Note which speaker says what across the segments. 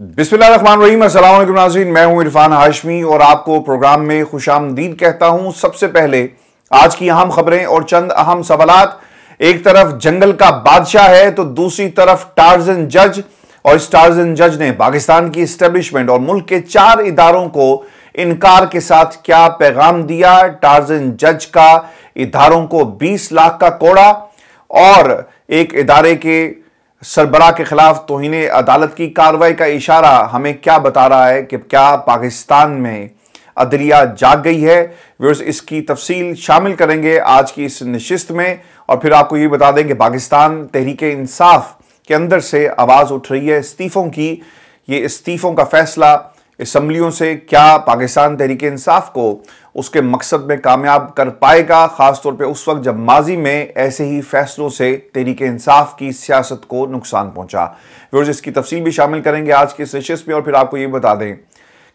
Speaker 1: बिस्मिल्लाम मैं हूं इरफान हाशमी और आपको प्रोग्राम में खुश आमदीद कहता हूं सबसे पहले आज की अहम खबरें और चंद अहम सवाल एक तरफ जंगल का बादशाह है तो दूसरी तरफ टार्जन जज और इस टार्जन जज ने पाकिस्तान की इस्टेब्लिशमेंट और मुल्क के चार इदारों को इनकार के साथ क्या पैगाम दिया टार्जन जज का इधारों को 20 लाख का कोड़ा और एक इदारे के सरबरा के खिलाफ तोहन अदालत की कार्रवाई का इशारा हमें क्या बता रहा है कि क्या पाकिस्तान में अदलिया जाग गई है व्यूर्स इसकी तफसील शामिल करेंगे आज की इस नशस्त में और फिर आपको ये बता दें कि पाकिस्तान तहरीक इंसाफ के अंदर से आवाज़ उठ रही है इस्तीफ़ों की ये इस्तीफ़ों का फैसला इसम्बलियों से क्या पाकिस्तान तहरीक इंसाफ को उसके मकसद में कामयाब कर पाएगा ख़ासतौर पर उस वक्त जब माजी में ऐसे ही फैसलों से तहरीक इंसाफ की सियासत को नुकसान पहुंचा व्यवर्स इसकी तफसील भी शामिल करेंगे आज के इस नशस्त में और फिर आपको ये बता दें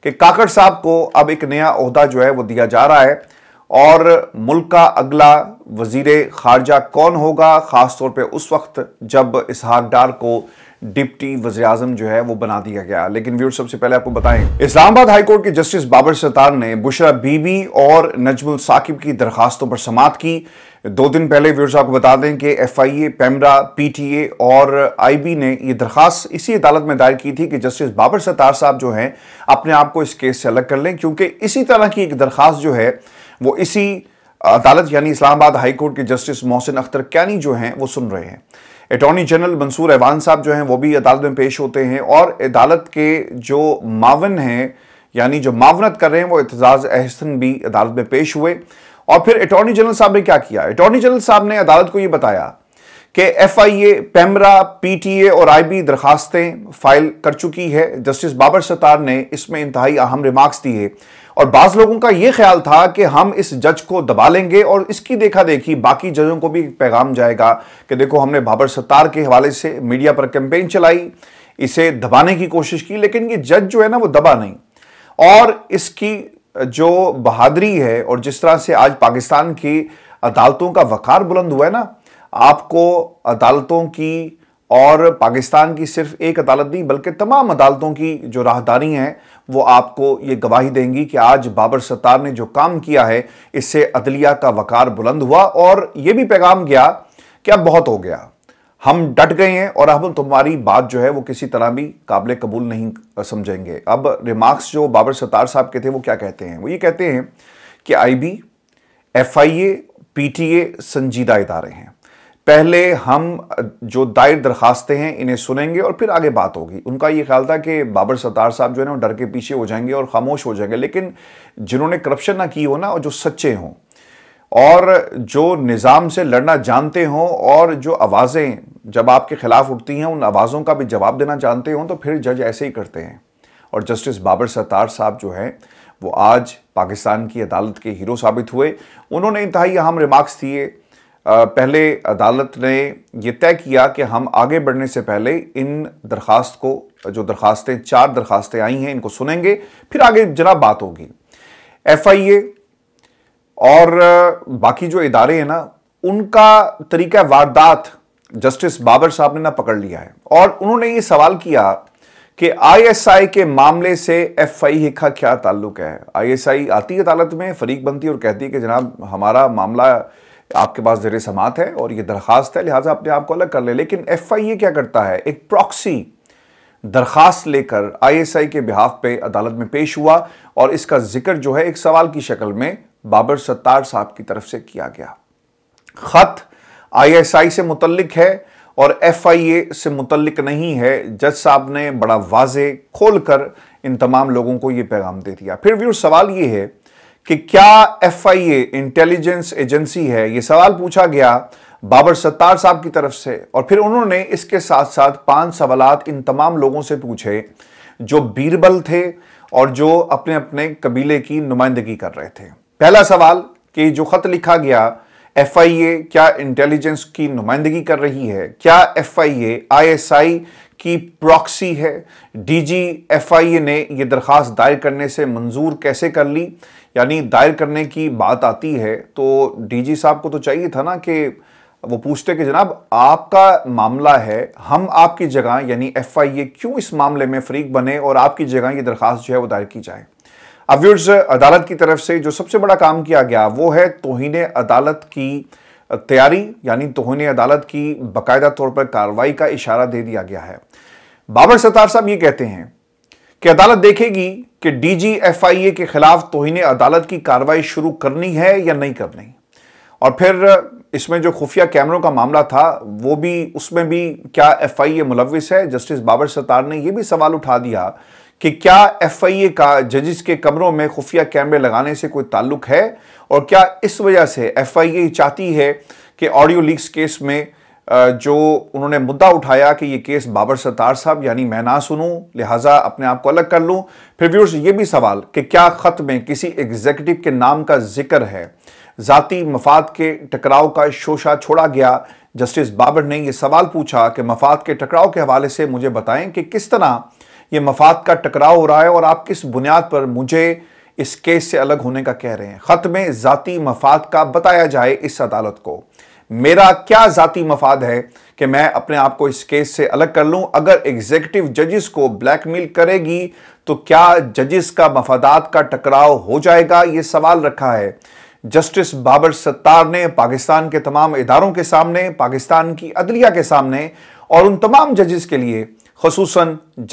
Speaker 1: कि काकड़ साहब को अब एक नया अहदा जो है वो दिया जा रहा है और मुल्क का अगला वजीर खारजा कौन होगा ख़ासतौर पर उस वक्त जब इसहाक डार को डिप्टी वजी जो है वो बना दिया गया लेकिन व्यूर सबसे पहले आपको बताएं इस्लामाबाद हाईकोर्ट के जस्टिस बाबर सत्तार ने बुशरा बीबी और नजमुल साकिब की दरखास्तों पर समाप्त की दो दिन पहले व्यूर्स आपको बता दें कि F I A PEMRA P T A और आई बी ने ये दरखास्त इसी अदालत में दायर की थी कि जस्टिस बाबर सत्तार साहब जो हैं अपने आप को इस केस से अलग कर लें क्योंकि इसी तरह की एक दरखास्त जो है वो इसी अदालत यानी इस्लामाबाद हाईकोर्ट के जस्टिस मोहसिन अख्तर कैनी जो हैं वो सुन रहे हैं अटॉर्नी जनरल मंसूर एवान साहब जो हैं वो भी अदालत में पेश होते हैं और अदालत के जो मावन हैं यानी जो मावनत कर रहे हैं वो एतजाज़ अहसन भी अदालत में पेश हुए और फिर अटॉर्नी जनरल साहब ने क्या किया अटॉर्नी जनरल साहब ने अदालत को ये बताया कि F I A PEMRA P T A और आई बी दरखास्तें फाइल कर चुकी है जस्टिस बाबर सत्तार ने इसमें इंतहाई अहम रिमार्क्स दिए और बाज लोगों का यह ख्याल था कि हम इस जज को दबा लेंगे और इसकी देखा देखी बाकी जजों को भी पैगाम जाएगा कि देखो हमने बाबर सत्तार के हवाले से मीडिया पर कैंपेन चलाई इसे दबाने की कोशिश की लेकिन ये जज जो है ना वो दबा नहीं और इसकी जो बहादरी है और जिस तरह से आज पाकिस्तान की अदालतों का वकार बुलंद हुआ है ना आपको अदालतों की और पाकिस्तान की सिर्फ एक अदालत नहीं बल्कि तमाम अदालतों की जो राहदारी हैं वो आपको ये गवाही देंगी कि आज बाबर सत्तार ने जो काम किया है इससे अदलिया का वकार बुलंद हुआ और ये भी पैगाम गया कि अब बहुत हो गया हम डट गए हैं और अब तुम्हारी बात जो है वो किसी तरह भी काबिल कबूल नहीं समझेंगे अब रिमार्क्स जो बाबर सत्तार साहब के थे वो क्या कहते हैं वो ये कहते हैं कि आईबी एफआईए पीटीए संजीदा इदारे हैं पहले हम जो दायर दरखास्तें हैं इन्हें सुनेंगे और फिर आगे बात होगी उनका ये ख्याल था कि बाबर सत्तार साहब जो है ना वो डर के पीछे हो जाएंगे और खामोश हो जाएंगे लेकिन जिन्होंने करप्शन ना की हो ना और जो सच्चे हों और जो निज़ाम से लड़ना जानते हों और जो आवाज़ें जब आपके ख़िलाफ़ उठती हैं उन आवाज़ों का भी जवाब देना जानते हों तो फिर जज ऐसे ही करते हैं और जस्टिस बाबर सत्तार साहब जो हैं वो आज पाकिस्तान की अदालत के हीरो साबित हुए उन्होंने इंतहाई अहम रिमार्क्स दिए पहले अदालत ने यह तय किया कि हम आगे बढ़ने से पहले इन दरखास्त को जो दरखास्तें चार दरखास्तें आई हैं इनको सुनेंगे फिर आगे जनाब बात होगी एफ आई ए और बाकी जो इदारे हैं ना उनका तरीका वारदात जस्टिस बाबर साहब ने ना पकड़ लिया है और उन्होंने ये सवाल किया कि आईएसआई के मामले से एफआईए का क्या ताल्लुक है आईएसआई आती है अदालत में फरीक बनती है और कहती है कि जनाब हमारा मामला आपके पास जर समात है और ये दरख्वास्त है लिहाजा अपने आप को अलग कर ले लेकिन एफ आई ए क्या करता है एक प्रॉक्सी दरख्वास्त लेकर आई एस आई के बिहाफ पे अदालत में पेश हुआ और इसका जिक्र जो है एक सवाल की शक्ल में बाबर सत्तार साहब की तरफ से किया गया खत आई एस आई से मुतलक है और एफ आई ए से मुतलक नहीं है जज साहब ने बड़ा वाजे खोल कर इन तमाम लोगों को यह पैगाम दे दिया फिर भी सवाल ये है कि क्या एफआईए इंटेलिजेंस एजेंसी है यह सवाल पूछा गया बाबर सत्तार साहब की तरफ से और फिर उन्होंने इसके साथ साथ पांच सवाल इन तमाम लोगों से पूछे जो बीरबल थे और जो अपने अपने कबीले की नुमाइंदगी कर रहे थे पहला सवाल कि जो खत लिखा गया एफआईए क्या इंटेलिजेंस की नुमाइंदगी कर रही है क्या एफआईए आईएसआई की प्रॉक्सी है डीजी एफआईए ने यह दरख्वास्त दायर करने से मंजूर कैसे कर ली यानी दायर करने की बात आती है तो डीजी साहब को तो चाहिए था ना कि वो पूछते कि जनाब आपका मामला है हम आपकी जगह यानी एफ आई ए क्यों इस मामले में फरीक बने और आपकी जगह ये दरखास्त जो है वो दायर की जाए अब व्यूर्स अदालत की तरफ से जो सबसे बड़ा काम किया गया वो है तोहन अदालत की तैयारी यानी तोहन अदालत की बाकायदा तौर पर कार्रवाई का इशारा दे दिया गया है बाबर सत्तार साहब ये कहते हैं कि अदालत देखेगी कि डीजीएफआईए के खिलाफ तोहिन अदालत की कार्रवाई शुरू करनी है या नहीं करनी और फिर इसमें जो खुफिया कैमरों का मामला था वो भी उसमें भी क्या एफ आई ए मुलविस है जस्टिस बाबर सत्तार ने यह भी सवाल उठा दिया कि क्या एफ आई ए का जजिस के कमरों में खुफिया कैमरे लगाने से कोई ताल्लुक है और क्या इस वजह से एफ आई ए चाहती है कि ऑडियो लीक्स केस में जो उन्होंने मुद्दा उठाया कि ये केस बाबर सत्तार साहब यानी मैं ना सुनूं लिहाजा अपने आप को अलग कर लूं फिर व्यूर्स ये भी सवाल कि क्या ख़त में किसी एग्जीक्यूटिव के नाम का जिक्र है ज़ाती मफाद के टकराव का शोशा छोड़ा गया जस्टिस बाबर ने यह सवाल पूछा कि मफाद के टकराव के हवाले से मुझे बताएं कि किस तरह ये मफाद का टकराव हो रहा है और आप किस बुनियाद पर मुझे इस केस से अलग होने का कह रहे हैं ख़त में जाति मफाद का बताया जाए इस अदालत को मेरा क्या जाति मफाद है कि मैं अपने आप को इस केस से अलग कर लूं अगर एग्जीक्यूटिव जजिस को ब्लैकमेल करेगी तो क्या जजिस का मफादात का टकराव हो जाएगा ये सवाल रखा है जस्टिस बाबर सत्तार ने पाकिस्तान के तमाम इदारों के सामने पाकिस्तान की अदलिया के सामने और उन तमाम जजिस के लिए खसूस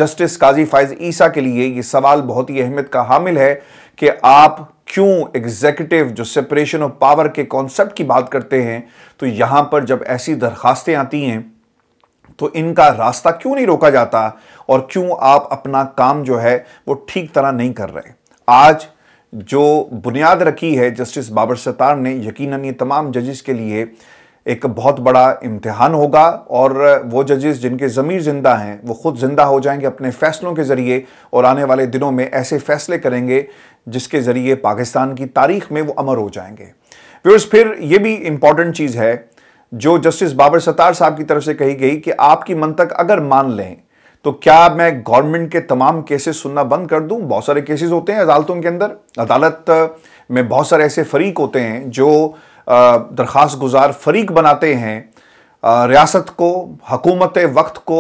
Speaker 1: जस्टिस काजी फायज़ ईसा के लिए ये सवाल बहुत ही अहमियत का हामिल है कि आप क्यों एग्जीक्यूटिव जो सेपरेशन ऑफ पावर के कॉन्सेप्ट की बात करते हैं तो यहां पर जब ऐसी दरखास्तें आती हैं तो इनका रास्ता क्यों नहीं रोका जाता और क्यों आप अपना काम जो है वो ठीक तरह नहीं कर रहे आज जो बुनियाद रखी है जस्टिस बाबर सत्तार ने यकीनन ये तमाम जजेस के लिए एक बहुत बड़ा इम्तहान होगा और वो जजेस जिनके ज़मीर ज़िंदा हैं वो खुद ज़िंदा हो जाएंगे अपने फ़ैसलों के ज़रिए और आने वाले दिनों में ऐसे फ़ैसले करेंगे जिसके ज़रिए पाकिस्तान की तारीख में वो अमर हो जाएंगे व्यवर्स फिर ये भी इम्पॉर्टेंट चीज़ है जो जस्टिस बाबर सत्तार साहब की तरफ से कही गई कि आपकी तक अगर मान लें तो क्या मैं गवर्नमेंट के तमाम केसेस सुनना बंद कर दूं बहुत सारे केसेस होते हैं अदालतों के अंदर अदालत में बहुत सारे ऐसे फरीक होते हैं जो दरख्वास्त गुजार फरीक बनाते हैं रियासत को हकूमत वक्त को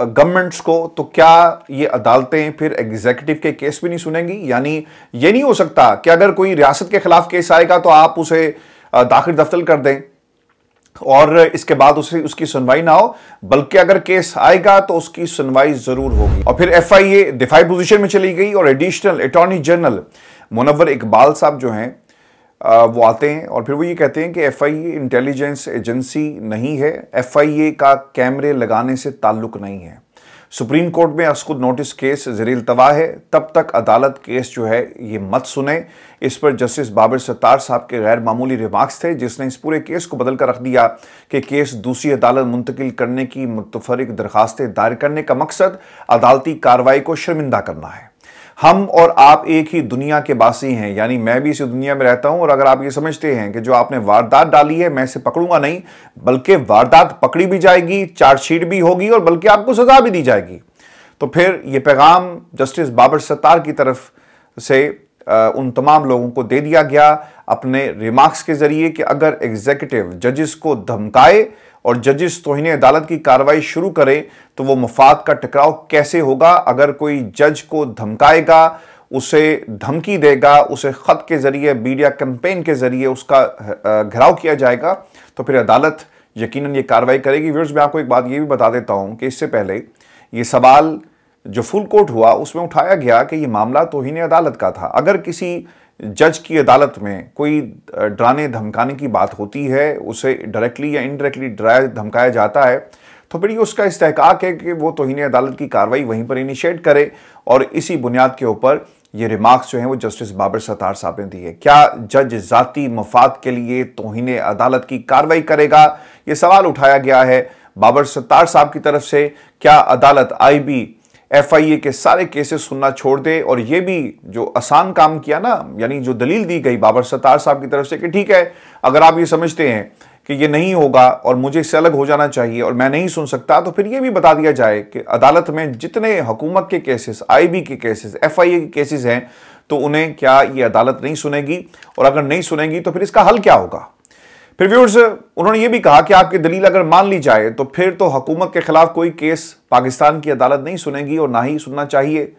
Speaker 1: गवर्नमेंट्स को तो क्या ये अदालतें फिर एग्जीक्यूटिव के केस भी नहीं सुनेंगी यानी ये नहीं हो सकता कि अगर कोई रियासत के खिलाफ केस आएगा तो आप उसे दाखिल दफ्तर कर दें और इसके बाद उसे उसकी सुनवाई ना हो बल्कि अगर केस आएगा तो उसकी सुनवाई जरूर होगी और फिर ए दिफाई पोजीशन में चली गई और additional attorney general Munawar Iqbal साहब जो हैं वो आते हैं और फिर वो ये कहते हैं कि एफ इंटेलिजेंस एजेंसी नहीं है एफ का कैमरे लगाने से ताल्लुक़ नहीं है सुप्रीम कोर्ट में असखुद नोटिस केस जरील तवा है तब तक अदालत केस जो है ये मत सुने इस पर जस्टिस बाबर सत्तार साहब के गैर मामूली रिमार्क्स थे जिसने इस पूरे केस को बदल कर रख दिया कि केस दूसरी अदालत मुंतकिल करने की मुतफरक दरखास्तें दायर करने का मकसद अदालती कार्रवाई को शर्मिंदा करना है हम और आप एक ही दुनिया के बासी हैं यानी मैं भी इसी दुनिया में रहता हूं और अगर आप ये समझते हैं कि जो आपने वारदात डाली है मैं इसे पकड़ूंगा नहीं बल्कि वारदात पकड़ी भी जाएगी चार्जशीट भी होगी और बल्कि आपको सजा भी दी जाएगी तो फिर ये पैगाम जस्टिस बाबर सत्तार की तरफ से उन तमाम लोगों को दे दिया गया अपने रिमार्क्स के ज़रिए कि अगर एग्जीक्यूटिव जजेस को धमकाए और जजिस तोहनी अदालत की कार्रवाई शुरू करें तो वो मफाद का टकराव कैसे होगा अगर कोई जज को धमकाएगा उसे धमकी देगा उसे ख़त के ज़रिए मीडिया कैंपेन के ज़रिए उसका घेराव किया जाएगा तो फिर अदालत यकीनन ये कार्रवाई करेगी व्यूर्स मैं आपको एक बात ये भी बता देता हूँ कि इससे पहले ये सवाल जो फुल कोर्ट हुआ उसमें उठाया गया कि ये मामला तोहनी अदालत का था अगर किसी जज की अदालत में कोई डराने धमकाने की बात होती है उसे डायरेक्टली या इनडायरेक्टली डराया धमकाया जाता है तो फिर उसका इस्तेकाक है कि वो तोहनी अदालत की कार्रवाई वहीं पर इनिशिएट करे और इसी बुनियाद के ऊपर ये रिमार्क्स जो हैं वो जस्टिस बाबर सतार साहब ने दिए क्या जज ज़ाति मफाद के लिए तोहन अदालत की कार्रवाई करेगा ये सवाल उठाया गया है बाबर सत्तार साहब की तरफ से क्या अदालत आईबी एफआईए के सारे केसेस सुनना छोड़ दे और ये भी जो आसान काम किया ना यानी जो दलील दी गई बाबर सत्तार साहब की तरफ से कि ठीक है अगर आप ये समझते हैं कि ये नहीं होगा और मुझे इससे अलग हो जाना चाहिए और मैं नहीं सुन सकता तो फिर ये भी बता दिया जाए कि अदालत में जितने हुकूमत के केसेस आईबी के केसेस एफआईए के केसेस हैं तो उन्हें क्या ये अदालत नहीं सुनेगी और अगर नहीं सुनेगी तो फिर इसका हल क्या होगा फिर व्यूर्स उन्होंने ये भी कहा कि आपकी दलील अगर मान ली जाए तो फिर तो हुकूमत के खिलाफ कोई केस पाकिस्तान की अदालत नहीं सुनेगी और ना ही सुनना चाहिए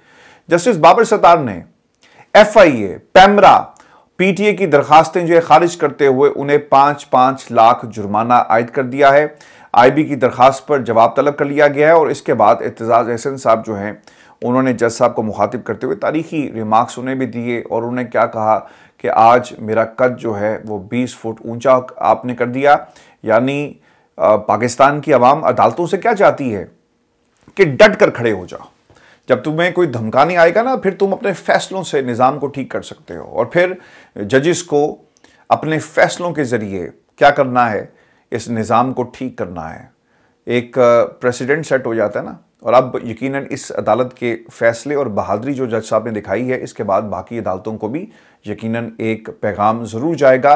Speaker 1: जस्टिस बाबर सतार ने एफ आई ए पैमरा पीटीए की दरखास्तें जो है खारिज करते हुए उन्हें पांच पांच लाख जुर्माना आयद कर दिया है आईबी की दरखास्त पर जवाब तलब कर लिया गया है और इसके बाद एतजाज़ एहसन साहब जो हैं उन्होंने जज साहब को मुखातिब करते हुए तारीखी रिमार्क्स उन्हें भी दिए और उन्होंने क्या कहा कि आज मेरा कद जो है वो 20 फुट ऊंचा आपने कर दिया यानी पाकिस्तान की आवाम अदालतों से क्या चाहती है कि डट कर खड़े हो जाओ जब तुम्हें कोई धमका नहीं आएगा ना फिर तुम अपने फैसलों से निज़ाम को ठीक कर सकते हो और फिर जजिस को अपने फैसलों के ज़रिए क्या करना है इस निज़ाम को ठीक करना है एक प्रेसिडेंट सेट हो जाता है ना और अब यकीनन इस अदालत के फैसले और बहादरी जो जज साहब ने दिखाई है इसके बाद बाकी अदालतों को भी यकीनन एक पैगाम ज़रूर जाएगा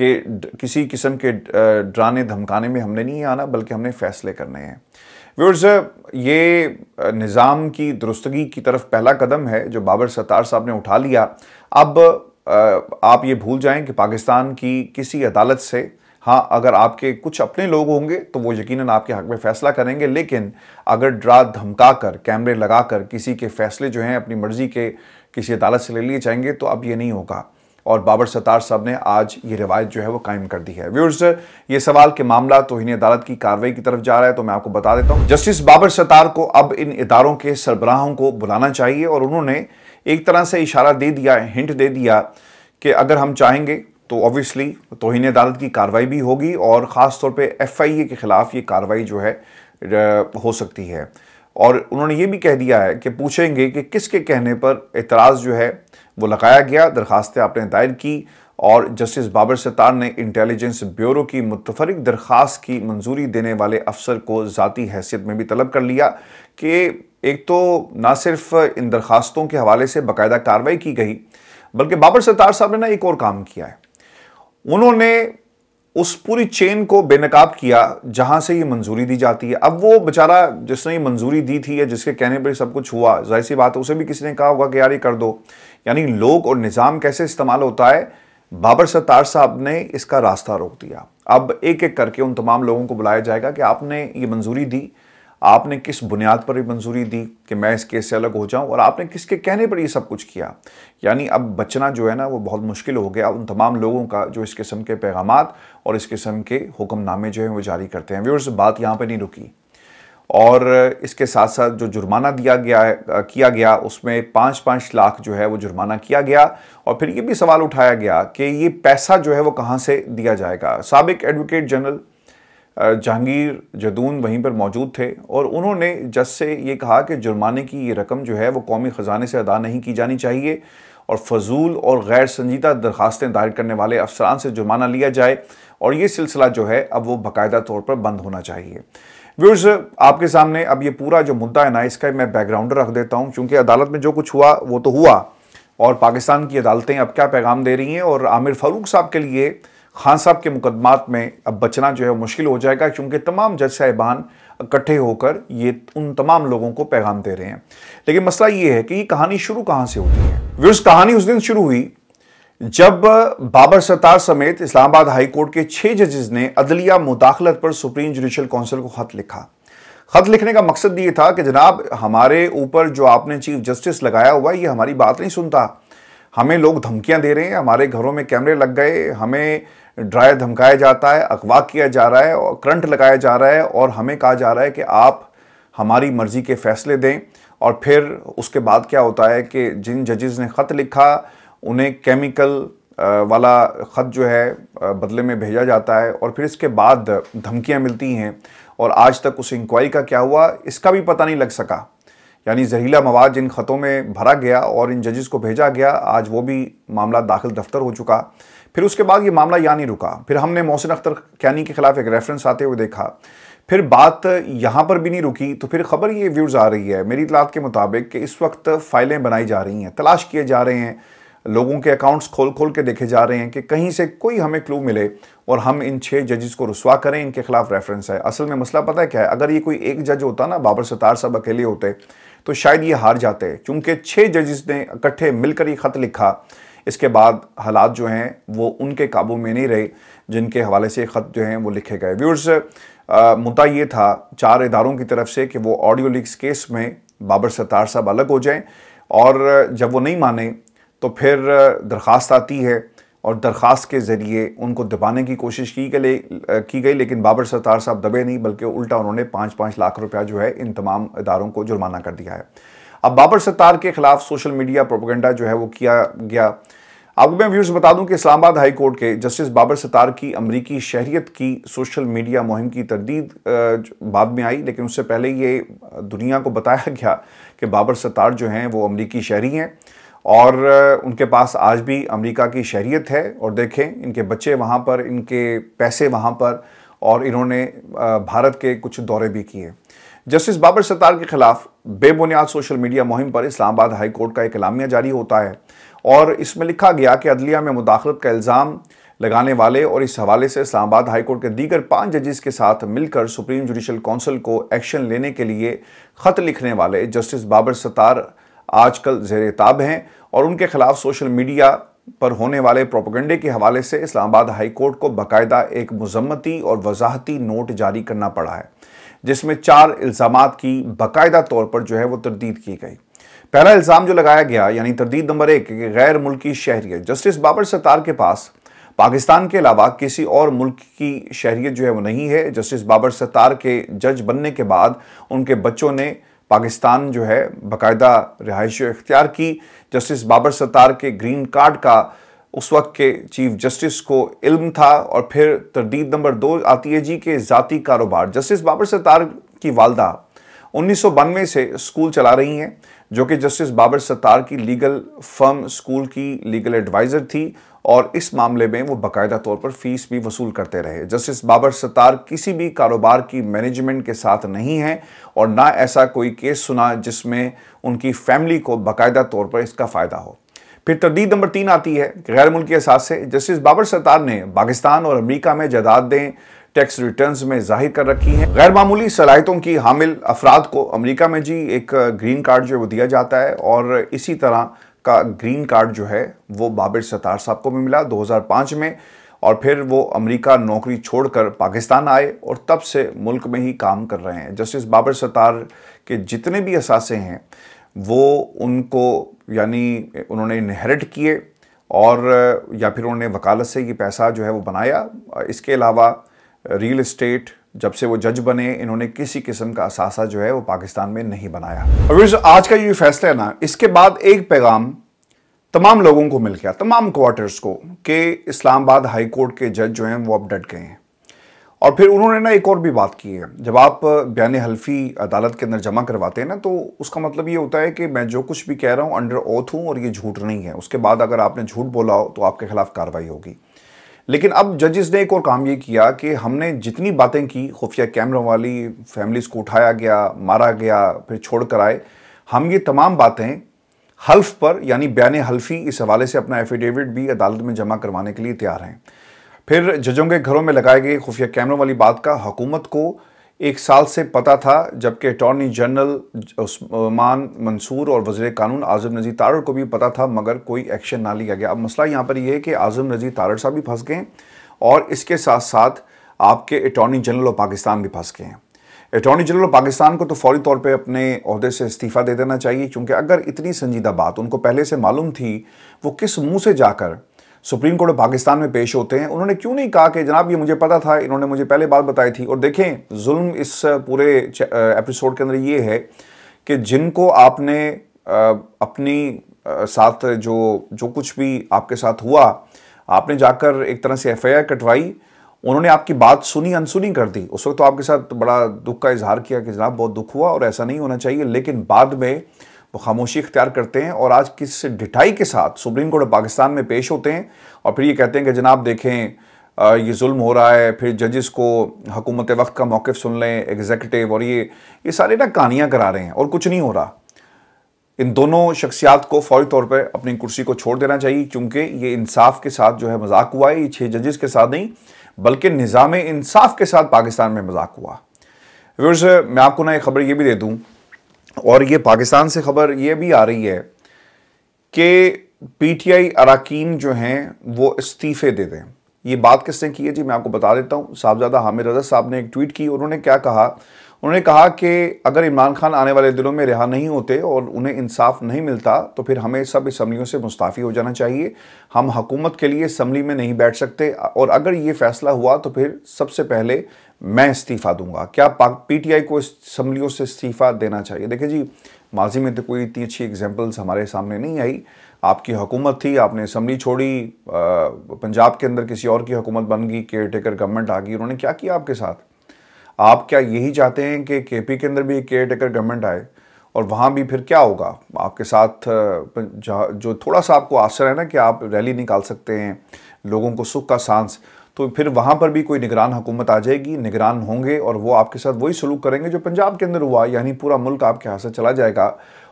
Speaker 1: कि किसी किस्म के डराने धमकाने में हमने नहीं आना बल्कि हमने फैसले करने हैं व्यवर्स ये निज़ाम की दुरुस्तगी की तरफ पहला कदम है जो बाबर सत्तार साहब ने उठा लिया अब आप ये भूल जाएं कि पाकिस्तान की किसी अदालत से हाँ अगर आपके कुछ अपने लोग होंगे तो वो यकीनन आपके हक में फैसला करेंगे लेकिन अगर ड्रा धमका कर कैमरे लगा कर किसी के फैसले जो हैं अपनी मर्ज़ी के किसी अदालत से ले लिए जाएंगे तो अब ये नहीं होगा और बाबर सत्तार साहब ने आज ये रिवायत जो है वो कायम कर दी है व्यूर्स ये सवाल के मामला तो इन्हें अदालत की कार्रवाई की तरफ जा रहा है तो मैं आपको बता देता हूँ जस्टिस बाबर सत्तार को अब इन इदारों के सरबराहों को बुलाना चाहिए और उन्होंने एक तरह से इशारा दे दिया हिंट दे दिया कि अगर हम चाहेंगे तो ऑब्वियसली तोहन अदालत की कार्रवाई भी होगी और ख़ास तौर पे एफआईए के ख़िलाफ़ ये कार्रवाई जो है हो सकती है और उन्होंने ये भी कह दिया है कि पूछेंगे कि किसके कहने पर एतराज़ जो है वो लगाया गया दरखास्तें आपने दायर की और जस्टिस बाबर सत्तार ने इंटेलिजेंस ब्यूरो की मुतफरक दरख्वास्त की मंजूरी देने वाले अफसर को ज़ाती हैसियत में भी तलब कर लिया कि एक तो ना सिर्फ इन दरख्वास्तों के हवाले से बाकायदा कार्रवाई की गई बल्कि बाबर सत्तार साहब ने ना एक और काम किया है उन्होंने उस पूरी चेन को बेनकाब किया जहां से ये मंजूरी दी जाती है अब वो बेचारा जिसने ये मंजूरी दी थी या जिसके कहने पर सब कुछ हुआ जाहिर सी बात है उसे भी किसी ने कहा होगा कि यार ये कर दो यानी लोग और निज़ाम कैसे इस्तेमाल होता है बाबर सत्तार साहब ने इसका रास्ता रोक दिया अब एक एक करके उन तमाम लोगों को बुलाया जाएगा कि आपने ये मंजूरी दी आपने किस बुनियाद पर भी मंजूरी दी कि मैं इस केस से अलग हो जाऊं और आपने किसके कहने पर ये सब कुछ किया यानी अब बचना जो है ना वो बहुत मुश्किल हो गया उन तमाम लोगों का जो इस किस्म के पैगाम और इस किस्म के हुक्मनामे जो हैं वो जारी करते हैं व्यवर्स बात यहाँ पर नहीं रुकी और इसके साथ साथ जो जुर्माना दिया गया है किया गया उसमें पाँच पाँच लाख जो है वो जुर्माना किया गया और फिर ये भी सवाल उठाया गया कि ये पैसा जो है वो कहाँ से दिया जाएगा सबक एडवोकेट जनरल जहांगीर जदून वहीं पर मौजूद थे और उन्होंने जस से ये कहा कि जुर्माने की ये रकम जो है वो कौमी ख़जाने से अदा नहीं की जानी चाहिए और फजूल और गैर संजीदा दरखास्तें दायर करने वाले अफसरान से जुर्माना लिया जाए और ये सिलसिला जो है अब वो बाकायदा तौर पर बंद होना चाहिए व्यूर्स आपके सामने अब ये पूरा जो मुद्दा है ना इसका मैं बैकग्राउंड रख देता हूँ क्योंकि अदालत में जो कुछ हुआ वो तो हुआ और पाकिस्तान की अदालतें अब क्या पैगाम दे रही हैं और आमिर फारूक साहब के लिए खान साहब के मुकदमात में अब बचना जो है मुश्किल हो जाएगा क्योंकि तमाम जज साहिबान इकट्ठे होकर ये उन तमाम लोगों को पैगाम दे रहे हैं लेकिन मसला ये है कि ये कहानी शुरू कहाँ से होती है व्यूर्स कहानी उस दिन शुरू हुई जब बाबर सत्तार समेत इस्लामाबाद हाई कोर्ट के छः जजेस ने अदलिया मुदाखलत पर सुप्रीम जुडिशल काउंसिल को ख़त लिखा ख़त लिखने का मकसद ये था कि जनाब हमारे ऊपर जो आपने चीफ जस्टिस लगाया हुआ ये हमारी बात नहीं सुनता हमें लोग धमकियां दे रहे हैं हमारे घरों में कैमरे लग गए हमें डराया धमकाया जाता है अगवा किया जा रहा है और करंट लगाया जा रहा है और हमें कहा जा रहा है कि आप हमारी मर्ज़ी के फैसले दें और फिर उसके बाद क्या होता है कि जिन जजेज़ ने ख़त लिखा उन्हें केमिकल वाला ख़त जो है बदले में भेजा जाता है और फिर इसके बाद धमकियां मिलती हैं और आज तक उस इंक्वायरी का क्या हुआ इसका भी पता नहीं लग सका यानी जहरीला मवाद जिन ख़तों में भरा गया और इन जजेस को भेजा गया आज वो भी मामला दाखिल दफ्तर हो चुका फिर उसके बाद ये मामला यहाँ नहीं रुका फिर हमने मोहसिन अख्तर कैनी के खिलाफ एक रेफरेंस आते हुए देखा फिर बात यहाँ पर भी नहीं रुकी तो फिर खबर ये व्यूज़ आ रही है मेरी इतलात के मुताबिक कि इस वक्त फ़ाइलें बनाई जा रही हैं तलाश किए जा रहे हैं लोगों के अकाउंट्स खोल खोल के देखे जा रहे हैं कि कहीं से कोई हमें क्लू मिले और हम इन छः जजेस को रसवा करें इनके खिलाफ रेफरेंस है असल में मसला पता है क्या है अगर ये कोई एक जज होता ना बाबर सतार साहब अकेले होते तो शायद ये हार जाते चूँकि छः जजेस ने इकट्ठे मिलकर ये ख़त लिखा इसके बाद हालात जो हैं वो उनके काबू में नहीं रहे जिनके हवाले से ख़त जो हैं वो लिखे गए व्यूर्स मुद्दा ये था चार इदारों की तरफ से कि वो ऑडियो लीक्स केस में बाबर सत्तार साहब अलग हो जाएं और जब वो नहीं माने तो फिर दरख्वास्त आती है और दरख्वास्त के ज़रिए उनको दबाने की कोशिश की गई की गई लेकिन बाबर सत्तार साहब दबे नहीं बल्कि उल्टा उन्होंने पाँच पाँच लाख रुपया जो है इन तमाम इदारों को जुर्माना कर दिया है अब बाबर सत्तार के खिलाफ सोशल मीडिया प्रोपोगंडा जो है वो किया गया आपको मैं व्यूर्स बता दूं कि इस्लामाबाद हाई कोर्ट के जस्टिस बाबर सतार की अमरीकी शहरीत की सोशल मीडिया मुहिम की तरदीद बाद में आई लेकिन उससे पहले ये दुनिया को बताया गया कि बाबर सतार जो हैं वो अमरीकी शहरी हैं और उनके पास आज भी अमरीका की शहरीत है और देखें इनके बच्चे वहाँ पर इनके पैसे वहाँ पर और इन्होंने भारत के कुछ दौरे भी किए जस्टिस बाबर सत्तार के खिलाफ बेबुनियाद सोशल मीडिया मुहिम पर इस्लामाबाद हाई कोर्ट का एक इलामिया जारी होता है और इसमें लिखा गया कि अदलिया में मुदाखलत का इल्ज़ाम लगाने वाले और इस हवाले से इस्लामाबाद हाईकोर्ट के दीगर पांच जजेस के साथ मिलकर सुप्रीम जुडिशल काउंसिल को एक्शन लेने के लिए ख़त लिखने वाले जस्टिस बाबर सत्तार आजकल जेर ताब हैं और उनके खिलाफ सोशल मीडिया पर होने वाले प्रोपोगंडे के हवाले से इस्लामाबाद हाई कोर्ट को बाकायदा एक मजम्मती और वजाहती नोट जारी करना पड़ा है जिसमें चार इल्ज़ाम की बाकायदा तौर पर जो है वो तरदीद की गई पहला इल्ज़ाम जो लगाया गया यानी तरदीद नंबर एक गैर मुल्की शहरीत जस्टिस बाबर सत्तार के पास पाकिस्तान के अलावा किसी और मुल्क की शहरीत जो है वो नहीं है जस्टिस बाबर सत्तार के जज बनने के बाद उनके बच्चों ने पाकिस्तान जो है बाकायदा रिहाइश इख्तियार की जस्टिस बाबर सत्तार के ग्रीन कार्ड का उस वक्त के चीफ जस्टिस को इल्म था और फिर तरदीद नंबर दो आती है जी के ज़ाती कारोबार जस्टिस बाबर सत्तार की वालदा उन्नीस से स्कूल चला रही हैं जो कि जस्टिस बाबर सत्तार की लीगल फर्म स्कूल की लीगल एडवाइज़र थी और इस मामले में वो बाकायदा तौर पर फीस भी वसूल करते रहे जस्टिस बाबर सत्तार किसी भी कारोबार की मैनेजमेंट के साथ नहीं है और ना ऐसा कोई केस सुना जिसमें उनकी फैमिली को बाकायदा तौर पर इसका फ़ायदा हो फिर तरदीद नंबर तीन आती है गैर मुल्की से जस्टिस बाबर सत्तार ने पाकिस्तान और अमरीका में जदादें टैक्स रिटर्न्स में जाहिर कर रखी हैं गैर मामूली सलाहितों की हामिल अफराद को अमेरिका में जी एक ग्रीन कार्ड जो है वो दिया जाता है और इसी तरह का ग्रीन कार्ड जो है वो बाबिर सतार साहब को भी मिला 2005 में और फिर वो अमेरिका नौकरी छोड़कर पाकिस्तान आए और तब से मुल्क में ही काम कर रहे हैं जस्टिस बाबर सतार के जितने भी असासे हैं वो उनको यानी उन्होंने इनहेरिट किए और या फिर उन्होंने वकालत से ये पैसा जो है वो बनाया इसके अलावा रियल इस्टेट जब से वो जज बने इन्होंने किसी किस्म का असासा जो है वो पाकिस्तान में नहीं बनाया और आज का ये फैसला है ना इसके बाद एक पैगाम तमाम लोगों को मिल गया तमाम क्वार्टर्स को कि इस्लामाबाद हाई कोर्ट के जज जो हैं वो अब डट गए हैं और फिर उन्होंने ना एक और भी बात की है जब आप बयान हल्फी अदालत के अंदर जमा करवाते हैं ना तो उसका मतलब ये होता है कि मैं जो कुछ भी कह रहा हूँ अंडर ओथ हूँ और ये झूठ नहीं है उसके बाद अगर आपने झूठ बोला हो तो आपके खिलाफ कार्रवाई होगी लेकिन अब जजेस ने एक और काम ये किया कि हमने जितनी बातें की खुफिया कैमरों वाली फैमिलीज को उठाया गया मारा गया फिर छोड़ कर आए हम ये तमाम बातें हल्फ पर यानी बयान हल्फी इस हवाले से अपना एफिडेविट भी अदालत में जमा करवाने के लिए तैयार हैं फिर जजों के घरों में लगाए गए खुफिया कैमरों वाली बात का हुकूमत को एक साल से पता था जबकि अटॉर्नी जनरल उस्मान मंसूर और वजीर कानून आजम नज़ीर तारड़ को भी पता था मगर कोई एक्शन ना लिया गया अब मसला यहाँ पर यह है कि आजम नज़ीर तारड़ साहब भी फंस गए और इसके साथ साथ आपके अटॉर्नी जनरल ऑफ पाकिस्तान भी फंस गए हैं अटॉर्नी जनरल ऑफ पाकिस्तान को तो फौरी तौर पे अपने अहदे से इस्तीफ़ा दे देना चाहिए क्योंकि अगर इतनी संजीदा बात उनको पहले से मालूम थी वो किस मुंह से जाकर सुप्रीम कोर्ट ऑफ पाकिस्तान में पेश होते हैं उन्होंने क्यों नहीं कहा कि जनाब ये मुझे पता था इन्होंने मुझे पहले बात बताई थी और देखें जुल्म इस पूरे एपिसोड के अंदर ये है कि जिनको आपने अपनी साथ जो जो कुछ भी आपके साथ हुआ आपने जाकर एक तरह से एफ कटवाई उन्होंने आपकी बात सुनी अनसुनी कर दी उस वक्त तो आपके साथ बड़ा दुख का इजहार किया कि जनाब बहुत दुख हुआ और ऐसा नहीं होना चाहिए लेकिन बाद में वो तो खामोशी इख्तियार करते हैं और आज किस ढिठाई के साथ सुप्रीम कोर्ट ऑफ पाकिस्तान में पेश होते हैं और फिर ये कहते हैं कि जनाब देखें ये जुल्म हो रहा है फिर जजेस को हकूमत वक्त का मौक़ सुन लें एग्जेक्टिव और ये ये सारे ना कहानियाँ करा रहे हैं और कुछ नहीं हो रहा इन दोनों शख्सियात को फौरी तौर पर अपनी कुर्सी को छोड़ देना चाहिए क्योंकि ये इंसाफ के साथ जो है मजाक हुआ है ये छः जजेस के साथ नहीं बल्कि निज़ाम इंसाफ के साथ पाकिस्तान में मजाक हुआ व्यवर्स मैं आपको ना एक खबर ये भी दे दूँ और ये पाकिस्तान से खबर ये भी आ रही है कि पीटीआई अराकीन जो हैं वो इस्तीफे दे दें ये बात किसने की है जी मैं आपको बता देता हूँ साहबजादा हामिद रजा साहब ने एक ट्वीट की उन्होंने क्या कहा उन्होंने कहा कि अगर इमरान खान आने वाले दिनों में रिहा नहीं होते और उन्हें इंसाफ नहीं मिलता तो फिर हमें सब इसम्बलियों से मुस्ताफ़ी हो जाना चाहिए हम हकूमत के लिए इसम्बली में नहीं बैठ सकते और अगर ये फैसला हुआ तो फिर सबसे पहले मैं इस्तीफ़ा दूंगा क्या पीटीआई को इसम्बलियों से इस्तीफ़ा देना चाहिए देखिए जी माजी में तो कोई इतनी अच्छी एग्जाम्पल्स हमारे सामने नहीं आई आपकी हुकूमत थी आपने असम्बली छोड़ी आ, पंजाब के अंदर किसी और की हुकूमत बन गई केयर टेकर गवर्नमेंट आ गई उन्होंने क्या किया आपके साथ आप क्या यही चाहते हैं कि पी के अंदर भी केयर टेकर गवर्नमेंट आए और वहाँ भी फिर क्या होगा आपके साथ जो थोड़ा सा आपको आश्चर्य है ना कि आप रैली निकाल सकते हैं लोगों को सुख का सांस तो फिर वहाँ पर भी कोई निगरान हुकूमत आ जाएगी निगरान होंगे और वो आपके साथ वही सलूक करेंगे जो पंजाब के अंदर हुआ यानी पूरा मुल्क आपके हाथ से चला जाएगा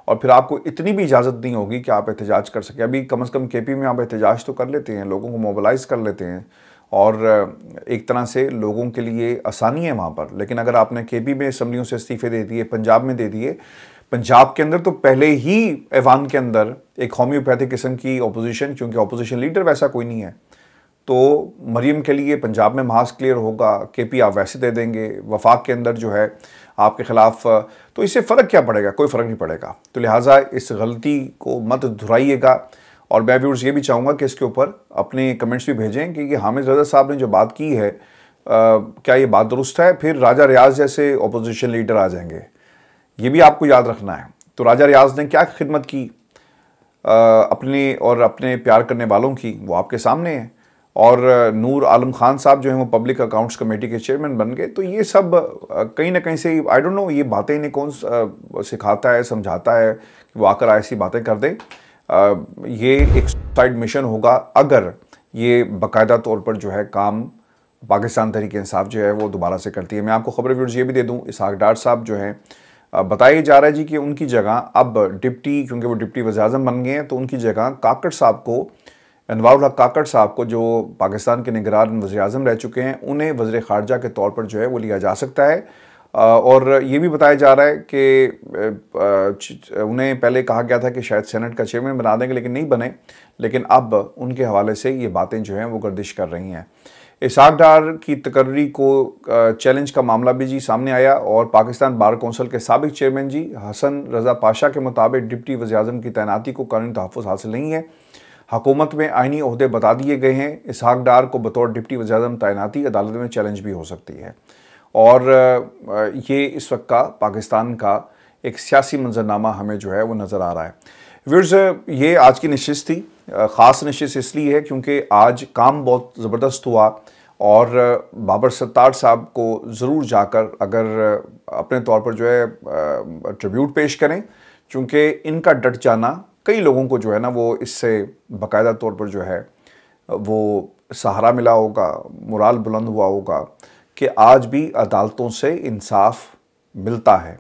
Speaker 1: और फिर आपको इतनी भी इजाज़त नहीं होगी कि आप एहतजाज कर सकें अभी कम अज़ कम के पी में आप एहतजाज तो कर लेते हैं लोगों को मोबलाइज़ कर लेते हैं और एक तरह से लोगों के लिए आसानी है वहाँ पर लेकिन अगर आपने के पी में असम्बलियों से इस्तीफ़े दे दिए पंजाब में दे दिए पंजाब के अंदर तो पहले ही ऐवान के अंदर एक होम्योपैथिक किस्म की अपोजिशन क्योंकि अपोजिशन लीडर वैसा कोई नहीं है तो मरीम के लिए पंजाब में मास्क क्लियर होगा के पी आप वैसे दे देंगे वफाक के अंदर जो है आपके ख़िलाफ़ तो इससे फ़र्क क्या पड़ेगा कोई फ़र्क नहीं पड़ेगा तो लिहाजा इस गलती को मत धुराइएगा और मैं व्यूर्स ये भी चाहूँगा कि इसके ऊपर अपने कमेंट्स भी भेजें कि हामिद रजा साहब ने जो बात की है आ, क्या ये बात दुरुस्त है फिर राजा रियाज जैसे अपोजिशन लीडर आ जाएंगे ये भी आपको याद रखना है तो राजा रियाज ने क्या खिदमत की आ, अपने और अपने प्यार करने वालों की वो आपके सामने है और नूर आलम खान साहब जो हैं वो पब्लिक अकाउंट्स कमेटी के चेयरमैन बन गए तो ये सब कहीं ना कहीं से आई डोंट नो ये बातें इन्हें कौन सिखाता है समझाता है कि वो आकर ऐसी बातें कर दें ये एक साइड मिशन होगा अगर ये बाकायदा तौर पर जो है काम पाकिस्तान तरीके इंसाफ जो है वो दोबारा से करती है मैं आपको खबर व्यूर्स ये भी दे दूँ इसहाक डार साहब जो हैं बताया जा रहा है जी कि उनकी जगह अब डिप्टी क्योंकि वो डिप्टी वजाजम बन गए हैं तो उनकी जगह काकड़ साहब को अनवारुल काकड़ साहब को जो पाकिस्तान के निगरान वजी अजम रह चुके हैं उन्हें वजर खारजा के तौर पर जो है वो लिया जा सकता है और ये भी बताया जा रहा है कि उन्हें पहले कहा गया था कि शायद सेनेट का चेयरमैन बना देंगे लेकिन नहीं बने लेकिन अब उनके हवाले से ये बातें जो हैं वो गर्दिश कर रही हैं इसहाक डार की तकर्री को चैलेंज का मामला भी जी सामने आया और पाकिस्तान बार कौंसिल के सबक चेयरमैन जी हसन रज़ा पाशा के मुताबिक डिप्टी वजी की तैनाती को कानूनी तहफ़ हासिल नहीं है हकूमत में आइनी अहदे बता दिए गए हैं इसहाक डार को बतौर डिप्टी वजम तैनाती अदालत में चैलेंज भी हो सकती है और ये इस वक्त का पाकिस्तान का एक सियासी मंजरनामा हमें जो है वो नज़र आ रहा है व्यर्स ये आज की नशस्त थी ख़ास नशस्त इसलिए है क्योंकि आज काम बहुत ज़बरदस्त हुआ और बाबर सत्तार साहब को ज़रूर जाकर अगर अपने तौर पर जो है ट्रिब्यूट पेश करें चूँकि इनका डट जाना कई लोगों को जो है ना वो इससे बाकायदा तौर पर जो है वो सहारा मिला होगा मुराल बुलंद हुआ होगा कि आज भी अदालतों से इंसाफ मिलता है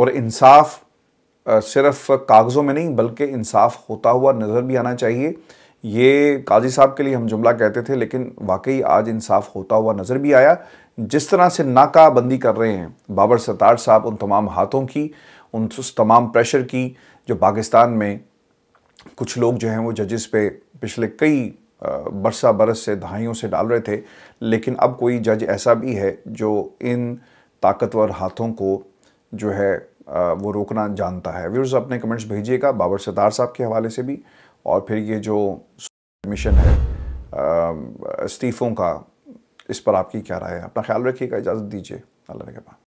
Speaker 1: और इंसाफ सिर्फ कागज़ों में नहीं बल्कि इंसाफ होता हुआ नज़र भी आना चाहिए ये काजी साहब के लिए हम जुमला कहते थे लेकिन वाकई आज इंसाफ होता हुआ नज़र भी आया जिस तरह से नाकाबंदी कर रहे हैं बाबर सतार साहब उन तमाम हाथों की उन तमाम प्रेशर की जो पाकिस्तान में कुछ लोग जो हैं वो जजेस पे पिछले कई बरसा बरस से दहाइयों से डाल रहे थे लेकिन अब कोई जज ऐसा भी है जो इन ताकतवर हाथों को जो है वो रोकना जानता है व्यूर्स अपने कमेंट्स भेजिएगा बाबर सतार साहब के हवाले से भी और फिर ये जो मिशन है इस्तीफ़ों का इस पर आपकी क्या राय है अपना ख्याल रखिएगा इजाज़त दीजिए अल्लाह के पास